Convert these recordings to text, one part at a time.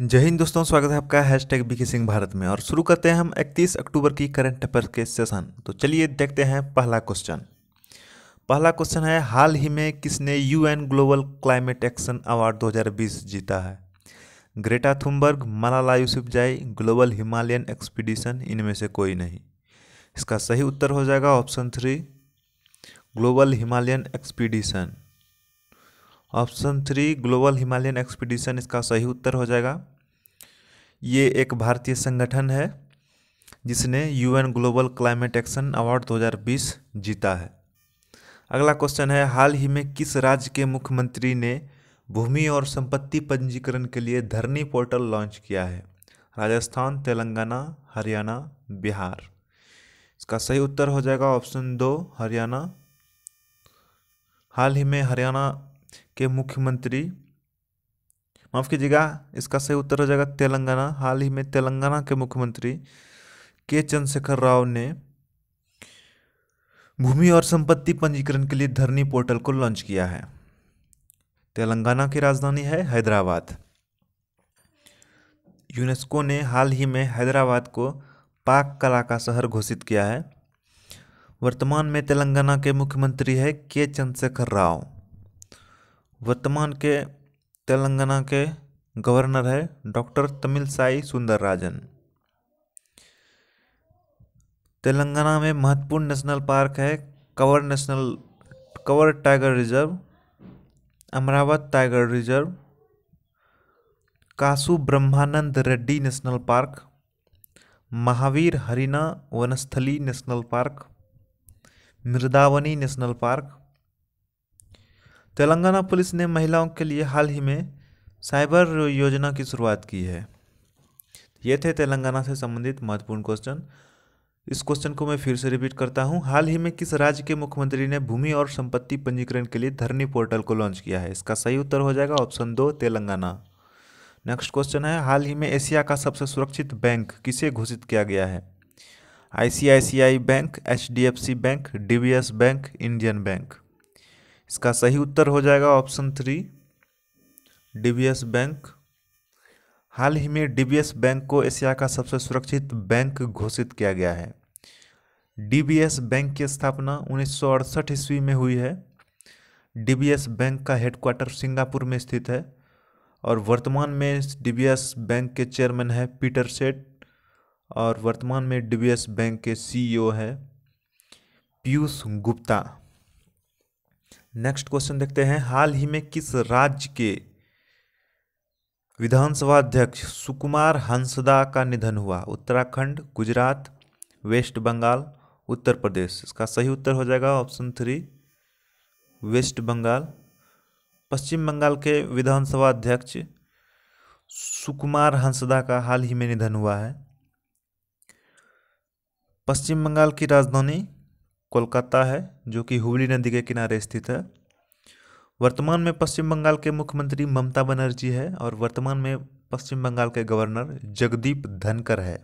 जय हिंद दोस्तों स्वागत है आपका hashtag BK Singh Bharat में और शुरू करते हैं हम 31 अक्टूबर की करंट अफेयर के सेशन तो चलिए देखते हैं पहला क्वेश्चन पहला क्वेश्चन है हाल ही में किसने UN global climate action award 2020 जीता है Greta Thunberg Malala Yousafzai global Himalayan expedition इनमें से कोई नहीं इसका सही उत्तर हो जाएगा option three global Himalayan expedition option three global Himalayan expedition इसका सही उत्तर हो जाएगा ये एक भारतीय संगठन है जिसने UN global climate action award 2020 जीता है अगला क्वेश्चन है हाल ही में किस राज्य के मुख्यमंत्री ने भूमि और संपत्ति पंजीकरण के लिए धरनी पोर्टल लॉन्च किया है राजस्थान तेलंगाना हरियाणा बिहार इसका सही उत्तर हो जाएगा ऑप्शन दो हरियाणा हाल ही में हरियाणा के मुख्यमंत्री माफ़ कीजिएगा इसका सही उत्तर हो जाएगा तेलंगाना हाल ही में तेलंगाना के मुख्यमंत्री के चंद्रशेखर राव ने भूमि और संपत्ति पंजीकरण के लिए धरनी पोर्टल को लॉन्च किया है तेलंगाना की राजधानी है हैदराबाद यूनेस्को ने हाल ही में हैदराबाद को पाक कला का शहर घोषित किया है वर्तमान में तेलंगाना के मुख्यमंत्री है के चंद्रशेखर राव वर्तमान के तेलंगाना के गवर्नर है डॉक्टर तमिल साई सुंदरराजन तेलंगाना में महत्वपूर्ण नेशनल पार्क है Kawal national Kawal tiger reserve Amrabad tiger reserve Kasu Brahmananda Reddy national park Mahavir Harina Vanasthali national park Mrugavani national park Telangana police ने महिलाओं के लिए हाल ही में साइबर योजना की शुरुआत की है ये थे तेलंगाना से संबंधित महत्वपूर्ण क्वेश्चन इस क्वेश्चन को मैं फिर से रिपीट करता हूँ हाल ही में किस राज्य के मुख्यमंत्री ने भूमि और संपत्ति पंजीकरण के लिए धरनी पोर्टल को लॉन्च किया है इसका सही उत्तर हो जाएगा ऑप्शन दो तेलंगाना नेक्स्ट क्वेश्चन है हाल ही में एशिया का सबसे सुरक्षित बैंक किसे घोषित किया गया है I bank H bank D bank Indian bank इसका सही उत्तर हो जाएगा ऑप्शन थ्री डीबीएस बैंक हाल ही में डीबीएस बैंक को एशिया का सबसे सुरक्षित बैंक घोषित किया गया है डीबीएस बैंक की स्थापना उन्नीस ईस्वी में हुई है डीबीएस बैंक का हेडक्वार्टर सिंगापुर में स्थित है और वर्तमान में डीबीएस बैंक के चेयरमैन है पीटर सेट और वर्तमान में डीबीएस बैंक के सीईओ e है पीयूष गुप्ता नेक्स्ट क्वेश्चन देखते हैं हाल ही में किस राज्य के विधानसभा अध्यक्ष सुकुमार हंसदा का निधन हुआ उत्तराखंड गुजरात वेस्ट बंगाल उत्तर प्रदेश इसका सही उत्तर हो जाएगा option three West Bengal Paschim Bengal के विधानसभा अध्यक्ष सुकुमार हंसदा का हाल ही में निधन हुआ है पश्चिम बंगाल की राजधानी कोलकाता है जो कि हुगली नदी के किनारे स्थित है वर्तमान में पश्चिम बंगाल के मुख्यमंत्री ममता बनर्जी है और वर्तमान में पश्चिम बंगाल के गवर्नर जगदीप धनकर है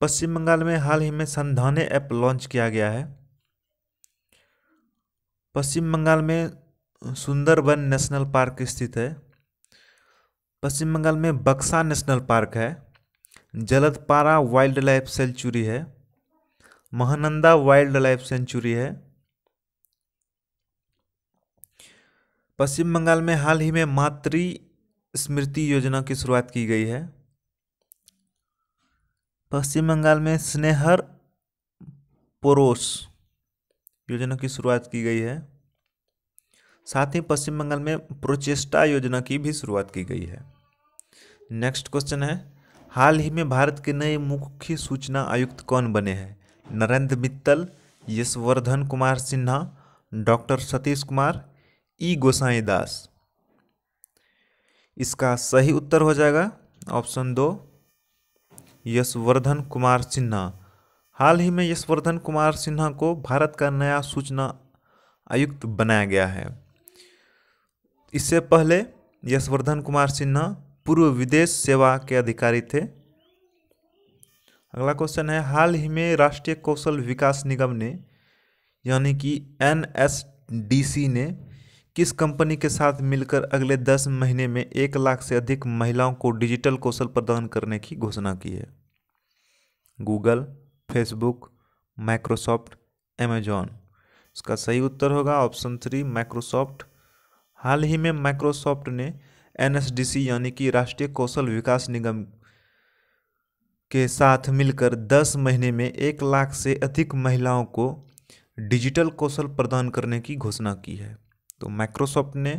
पश्चिम बंगाल में हाल ही में संधाने ऐप लॉन्च किया गया है पश्चिम बंगाल में सुंदरबन नेशनल पार्क स्थित है पश्चिम बंगाल में बक्सा नेशनल पार्क है जलदपारा वाइल्ड लाइफ सेंचुरी है महानंदा वाइल्ड लाइफ सेंचुरी है पश्चिम बंगाल में हाल ही में मातृ स्मृति योजना की शुरुआत की गई है पश्चिम बंगाल में स्नेहर पोरोस योजना की शुरुआत की गई है साथ ही पश्चिम बंगाल में प्रोचेस्टा योजना की भी शुरुआत की गई है नेक्स्ट क्वेश्चन है हाल ही में भारत के नए मुख्य सूचना आयुक्त कौन बने हैं नरेंद्र मित्तल यशवर्धन कुमार सिन्हा डॉक्टर सतीश कुमार ई गोसाई दास इसका सही उत्तर हो जाएगा ऑप्शन दो यशवर्धन कुमार सिन्हा हाल ही में यशवर्धन कुमार सिन्हा को भारत का नया सूचना आयुक्त बनाया गया है इससे पहले यशवर्धन कुमार सिन्हा पूर्व विदेश सेवा के अधिकारी थे अगला क्वेश्चन है हाल ही में राष्ट्रीय कौशल विकास निगम ने यानी कि एन ने किस कंपनी के साथ मिलकर अगले दस महीने में एक लाख से अधिक महिलाओं को डिजिटल कौशल प्रदान करने की घोषणा की है गूगल फेसबुक माइक्रोसॉफ्ट एमेजॉन इसका सही उत्तर होगा ऑप्शन थ्री माइक्रोसॉफ्ट हाल ही में माइक्रोसॉफ्ट ने एन यानी कि राष्ट्रीय कौशल विकास निगम के साथ मिलकर 10 महीने में एक लाख से अधिक महिलाओं को डिजिटल कौशल प्रदान करने की घोषणा की है तो माइक्रोसॉफ्ट ने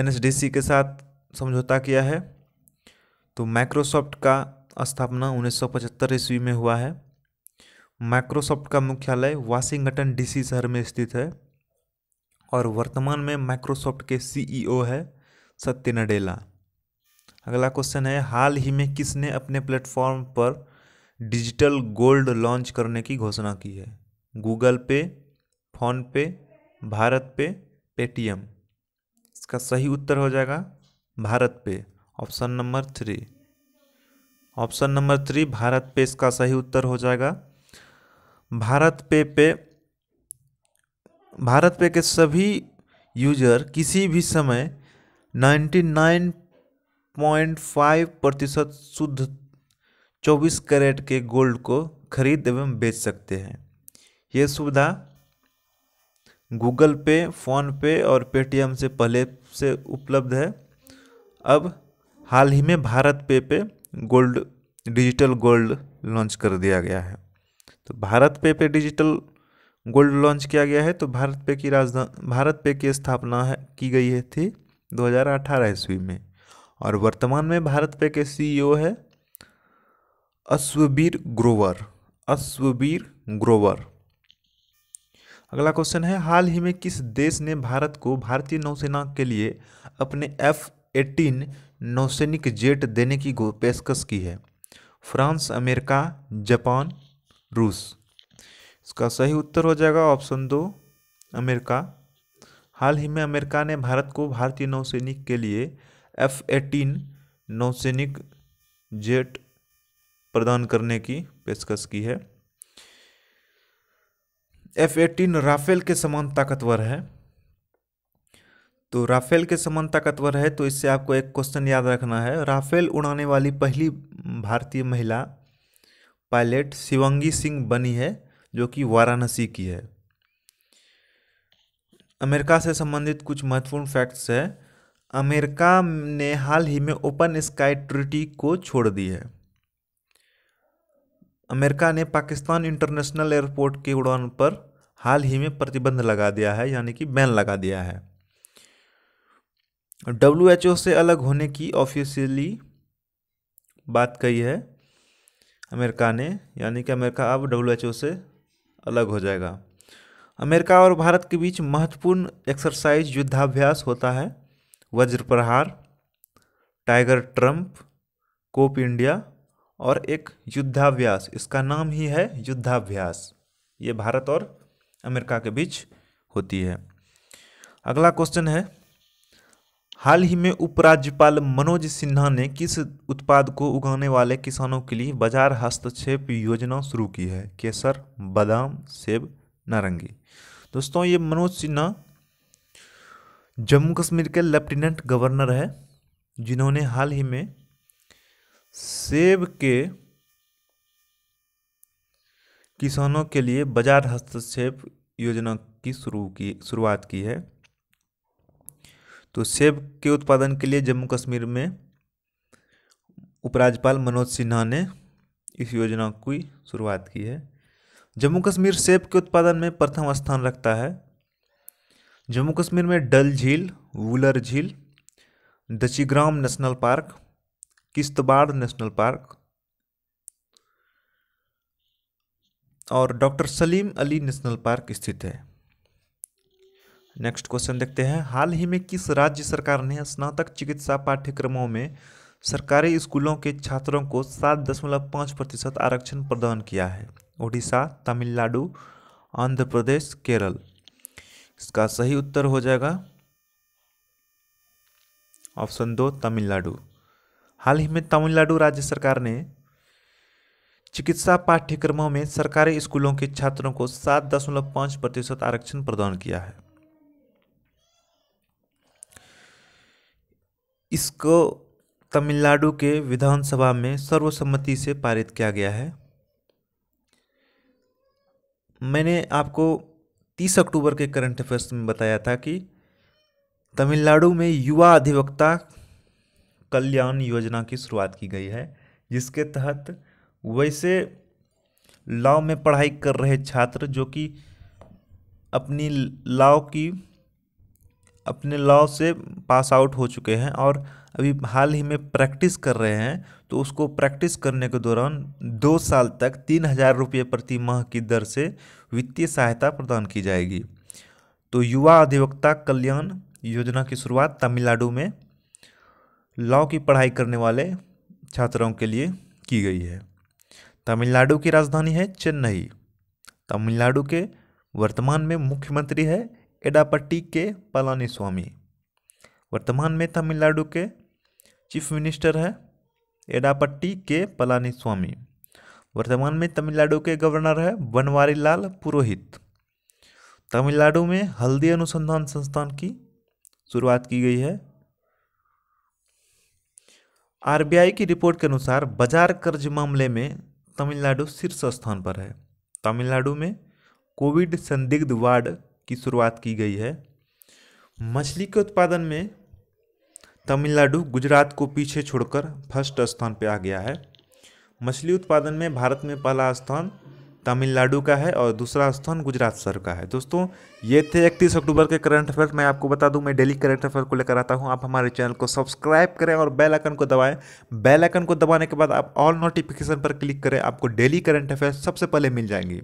एन के साथ समझौता किया है तो माइक्रोसॉफ्ट का स्थापना 1975 ईस्वी में हुआ है माइक्रोसॉफ्ट का मुख्यालय वाशिंगटन डीसी शहर में स्थित है और वर्तमान में माइक्रोसॉफ्ट के सीईओ है सत्य नडेला अगला क्वेश्चन है हाल ही में किसने अपने प्लेटफॉर्म पर डिजिटल गोल्ड लॉन्च करने की घोषणा की है गूगल पे फोन पे भारत पे पेटीएम इसका सही उत्तर हो जाएगा BharatPe option number three option number three BharatPe इसका सही उत्तर हो जाएगा भारत पे पे भारत पे के सभी यूजर किसी भी समय नाइन्टी नाइन पॉइंट फाइव प्रतिशत शुद्ध चौबीस कैरेट के गोल्ड को खरीद एवं बेच सकते हैं ये सुविधा गूगल पे फ़ोनपे और पेटीएम से पहले से उपलब्ध है अब हाल ही में भारत पे पे गोल्ड डिजिटल गोल्ड लॉन्च कर दिया गया है तो भारत पे पे डिजिटल गोल्ड लॉन्च किया गया है तो भारत पे की राजधानी भारत पे की स्थापना है की गई है थी 2018 ईस्वी में और वर्तमान में भारत पे के सीईओ e है अश्वीर ग्रोवर अश्वीर ग्रोवर अगला क्वेश्चन है हाल ही में किस देश ने भारत को भारतीय नौसेना के लिए अपने एफ एटीन नौसैनिक जेट देने की पेशकश की है फ्रांस अमेरिका जापान रूस इसका सही उत्तर हो जाएगा ऑप्शन दो अमेरिका हाल ही में अमेरिका ने भारत को भारतीय नौसैनिक के लिए एफ एटीन नौसैनिक जेट प्रदान करने की पेशकश की है एफ एटीन राफेल के समान ताकतवर है तो राफेल के समान ताकतवर है तो इससे आपको एक क्वेश्चन याद रखना है राफेल उड़ाने वाली पहली भारतीय महिला पायलट शिवंगी सिंह बनी है जो कि वाराणसी की है अमेरिका से संबंधित कुछ महत्वपूर्ण फैक्ट्स है अमेरिका ने हाल ही में ओपन स्काई ट्रिटी को छोड़ दी है अमेरिका ने पाकिस्तान इंटरनेशनल एयरपोर्ट की उड़ान पर हाल ही में प्रतिबंध लगा दिया है यानी कि बैन लगा दिया है डब्ल्यू से अलग होने की ऑफिशियली बात कही है अमेरिका ने यानी कि अमेरिका अब डब्ल्यू से अलग हो जाएगा अमेरिका और भारत के बीच महत्वपूर्ण एक्सरसाइज युद्धाभ्यास होता है वज्र प्रहार टाइगर ट्रम्प कोप इंडिया और एक युद्धाभ्यास इसका नाम ही है युद्धाभ्यास ये भारत और अमेरिका के बीच होती है अगला क्वेश्चन है हाल ही में उपराज्यपाल मनोज सिन्हा ने किस उत्पाद को उगाने वाले किसानों के लिए बाजार हस्तक्षेप योजना शुरू की है केसर बादाम सेब नारंगी दोस्तों ये मनोज सिन्हा जम्मू कश्मीर के लेफ्टिनेंट गवर्नर है जिन्होंने हाल ही में सेब के किसानों के लिए बाजार हस्तक्षेप योजना की शुरू की शुरुआत की है तो सेब के उत्पादन के लिए जम्मू कश्मीर में उपराज्यपाल मनोज सिन्हा ने इस योजना की शुरुआत की है जम्मू कश्मीर सेब के उत्पादन में प्रथम स्थान रखता है जम्मू कश्मीर में डल झील वुलर झील Dachigam national park Kishtwar national park और doctor Salim Ali national park स्थित है नेक्स्ट क्वेश्चन देखते हैं हाल ही में किस राज्य सरकार ने स्नातक चिकित्सा पाठ्यक्रमों में सरकारी स्कूलों के छात्रों को सात दशमलव पाँच प्रतिशत आरक्षण प्रदान किया है ओडिशा तमिलनाडु आंध्र प्रदेश केरल इसका सही उत्तर हो जाएगा ऑप्शन दो तमिलनाडु हाल ही में तमिलनाडु राज्य सरकार ने चिकित्सा पाठ्यक्रमों में सरकारी स्कूलों के छात्रों को सात दशमलव पांच प्रतिशत आरक्षण प्रदान किया है इसको तमिलनाडु के विधानसभा में सर्वसम्मति से पारित किया गया है मैंने आपको तीस अक्टूबर के करंट अफेयर्स में बताया था कि तमिलनाडु में युवा अधिवक्ता कल्याण योजना की शुरुआत की गई है जिसके तहत वैसे लॉ में पढ़ाई कर रहे छात्र जो कि अपनी लॉ की अपने लॉ से पास आउट हो चुके हैं और अभी हाल ही में प्रैक्टिस कर रहे हैं तो उसको प्रैक्टिस करने के दौरान दो साल तक तीन हज़ार रुपये प्रति माह की दर से वित्तीय सहायता प्रदान की जाएगी तो युवा अधिवक्ता कल्याण योजना की शुरुआत तमिलनाडु में लॉ की पढ़ाई करने वाले छात्रों के लिए की गई है तमिलनाडु की राजधानी है चेन्नई तमिलनाडु के वर्तमान में मुख्यमंत्री है एडापट्टी के पलानी स्वामी वर्तमान में तमिलनाडु के चीफ मिनिस्टर है एडापट्टी के पलानी स्वामी वर्तमान में तमिलनाडु के गवर्नर है बनवारी लाल पुरोहित तमिलनाडु में हल्दी अनुसंधान संस्थान की शुरुआत की गई है आरबीआई की रिपोर्ट के अनुसार बाजार कर्ज मामले में तमिलनाडु शीर्ष स्थान पर है तमिलनाडु में कोविड संदिग्ध वार्ड की शुरुआत की गई है मछली के उत्पादन में तमिलनाडु गुजरात को पीछे छोड़कर फर्स्ट स्थान पर आ गया है मछली उत्पादन में भारत में पहला स्थान तमिलनाडु का है और दूसरा स्थान गुजरात सर का है दोस्तों ये थे इकतीस अक्टूबर के करंट अफेयर मैं आपको बता दूं मैं डेली करंट अफेयर को लेकर आता हूं आप हमारे चैनल को सब्सक्राइब करें और बेल आइकन को दबाएं बेल आइकन को दबाने के बाद आप ऑल नोटिफिकेशन पर क्लिक करें आपको डेली करंट अफेयर सबसे पहले मिल जाएंगी